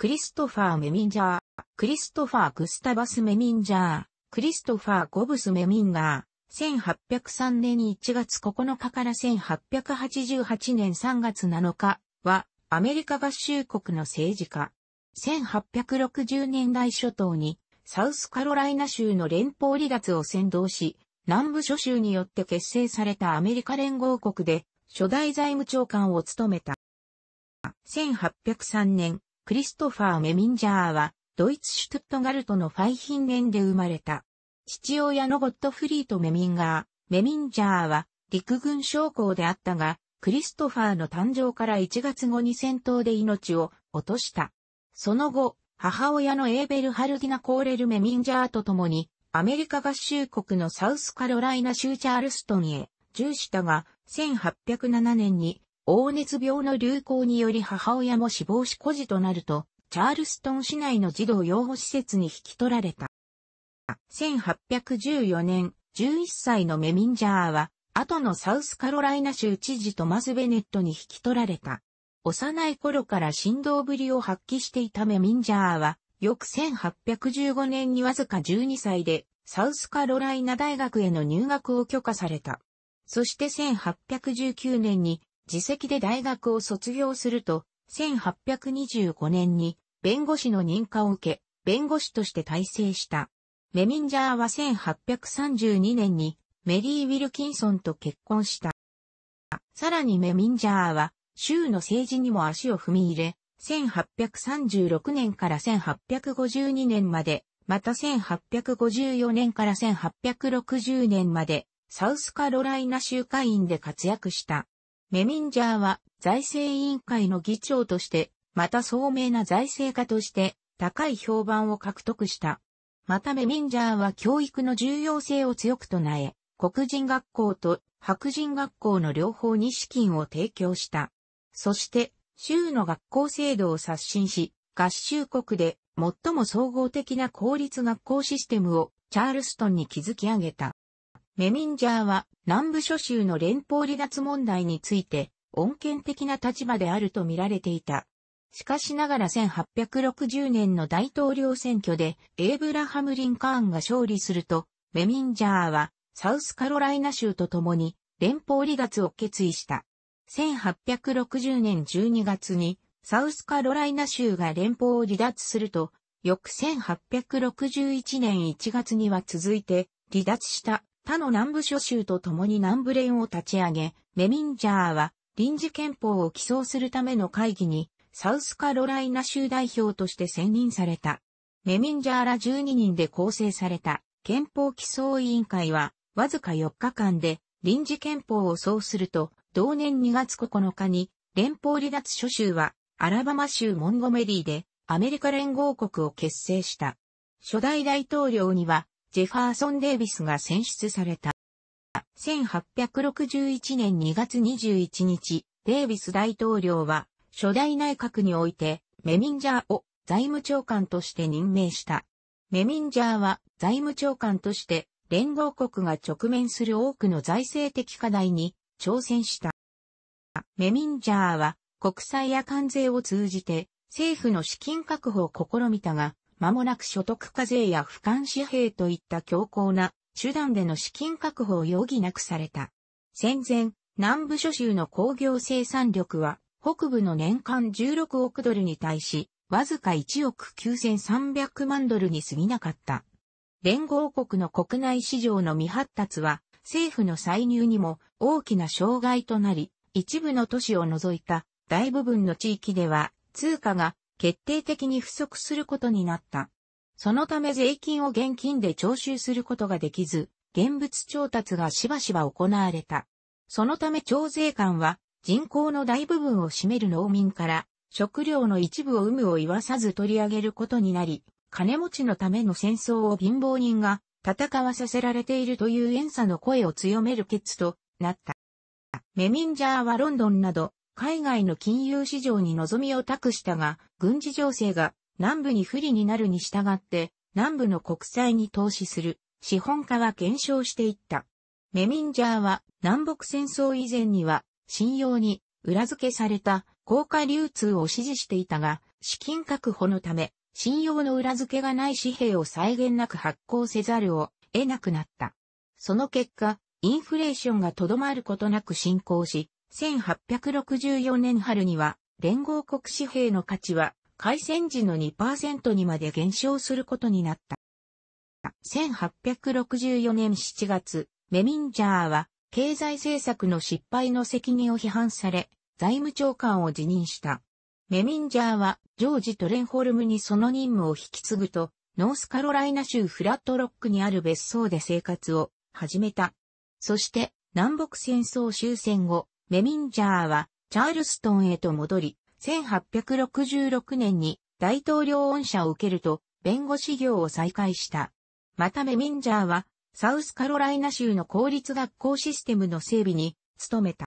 クリストファー・メミンジャー、クリストファー・グスタバス・メミンジャー、クリストファー・ゴブス・メミンガー、1803年1月9日から1888年3月7日は、アメリカ合衆国の政治家。1860年代初頭に、サウスカロライナ州の連邦離脱を先導し、南部諸州によって結成されたアメリカ連合国で、初代財務長官を務めた。1803年、クリストファー・メミンジャーは、ドイツ・シュトゥットガルトのファイヒンゲンで生まれた。父親のゴットフリート・メミンガー、メミンジャーは、陸軍将校であったが、クリストファーの誕生から1月後に戦闘で命を落とした。その後、母親のエーベル・ハルディナ・コーレル・メミンジャーと共に、アメリカ合衆国のサウスカロライナ州チャールストンへ、従したが、1807年に黄熱病の流行により母親も死亡し孤児となると、チャールストン市内の児童養護施設に引き取られた。1814年、11歳のメミンジャーは、後のサウスカロライナ州知事トマス・ベネットに引き取られた。幼い頃から振動ぶりを発揮していたメミンジャーは、翌1815年にわずか12歳で、サウスカロライナ大学への入学を許可された。そして1819年に自責で大学を卒業すると、1825年に弁護士の認可を受け、弁護士として大成した。メミンジャーは1832年にメリー・ウィルキンソンと結婚した。さらにメミンジャーは州の政治にも足を踏み入れ、1836年から1852年まで、また1854年から1860年まで、サウスカロライナ州会員で活躍した。メミンジャーは財政委員会の議長として、また聡明な財政家として高い評判を獲得した。またメミンジャーは教育の重要性を強く唱え、黒人学校と白人学校の両方に資金を提供した。そして、州の学校制度を刷新し、合衆国で最も総合的な公立学校システムをチャールストンに築き上げた。メミンジャーは南部諸州の連邦離脱問題について、恩恵的な立場であると見られていた。しかしながら1860年の大統領選挙でエイブラハム・リンカーンが勝利すると、メミンジャーはサウスカロライナ州と共に連邦離脱を決意した。1860年12月にサウスカロライナ州が連邦を離脱すると、翌1861年1月には続いて離脱した他の南部諸州と共に南部連を立ち上げ、メミンジャーは臨時憲法を起草するための会議にサウスカロライナ州代表として選任された。メミンジャーら12人で構成された憲法起草委員会はわずか4日間で臨時憲法をそうすると同年2月9日に連邦離脱諸州はアラバマ州モンゴメリーでアメリカ連合国を結成した。初代大統領にはジェファーソン・デイビスが選出された。1861年2月21日、デイビス大統領は初代内閣においてメミンジャーを財務長官として任命した。メミンジャーは財務長官として連合国が直面する多くの財政的課題に挑戦した。メミンジャーは国債や関税を通じて政府の資金確保を試みたが、間もなく所得課税や俯瞰紙幣といった強硬な手段での資金確保を余儀なくされた。戦前、南部諸州の工業生産力は、北部の年間16億ドルに対し、わずか1億9300万ドルに過ぎなかった。連合国の国内市場の未発達は、政府の歳入にも大きな障害となり、一部の都市を除いた大部分の地域では、通貨が決定的に不足することになった。そのため税金を現金で徴収することができず、現物調達がしばしば行われた。そのため徴税官は人口の大部分を占める農民から食料の一部を有無を言わさず取り上げることになり、金持ちのための戦争を貧乏人が戦わさせられているという怨嗟の声を強める決となった。メミンジャーはロンドンなど海外の金融市場に望みを託したが、軍事情勢が南部に不利になるに従って、南部の国債に投資する資本家は減少していった。メミンジャーは南北戦争以前には信用に裏付けされた高価流通を支持していたが、資金確保のため、信用の裏付けがない紙幣を際限なく発行せざるを得なくなった。その結果、インフレーションがとどまることなく進行し、1864年春には、連合国紙幣の価値は、開戦時の2%にまで減少することになった。1864年7月、メミンジャーは、経済政策の失敗の責任を批判され、財務長官を辞任した。メミンジャーは、ジョージ・トレンホルムにその任務を引き継ぐと、ノースカロライナ州フラットロックにある別荘で生活を始めた。そして、南北戦争終戦後、メミンジャーはチャールストンへと戻り、1866年に大統領恩赦を受けると弁護士業を再開した。またメミンジャーはサウスカロライナ州の公立学校システムの整備に努めた。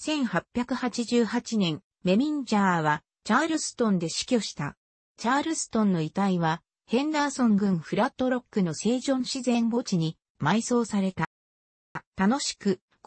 1888年、メミンジャーはチャールストンで死去した。チャールストンの遺体はヘンダーソン郡フラットロックの聖ジョン自然墓地に埋葬された。楽しく